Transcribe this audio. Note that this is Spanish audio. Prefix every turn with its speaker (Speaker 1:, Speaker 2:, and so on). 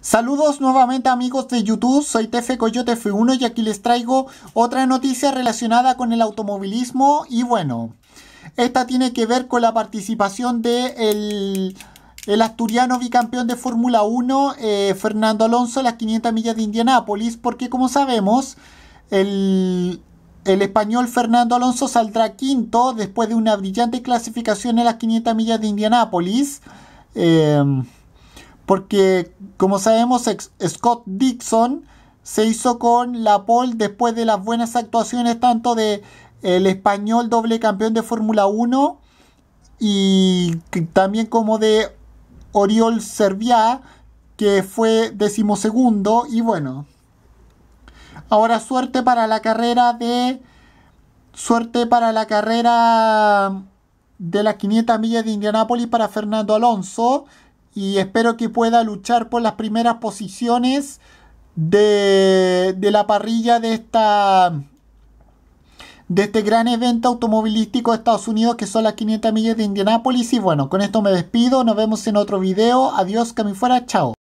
Speaker 1: Saludos nuevamente amigos de YouTube, soy Tefe Coyote F1 y aquí les traigo otra noticia relacionada con el automovilismo y bueno, esta tiene que ver con la participación de el, el asturiano bicampeón de Fórmula 1, eh, Fernando Alonso, En las 500 millas de Indianápolis, porque como sabemos, el, el español Fernando Alonso saldrá quinto después de una brillante clasificación en las 500 millas de Indianápolis. Em, porque, como sabemos, Scott Dixon se hizo con la pole después de las buenas actuaciones tanto de el español doble campeón de Fórmula 1 y también como de Oriol Serviá, que fue decimosegundo. Y bueno, ahora suerte para la carrera de. Suerte para la carrera de las 500 millas de Indianápolis para Fernando Alonso y espero que pueda luchar por las primeras posiciones de, la parrilla de esta de este gran evento automovilístico de Estados Unidos que son las 500 millas de Indianápolis y bueno, con esto me despido, nos vemos en otro video, adiós, que fuera, chao.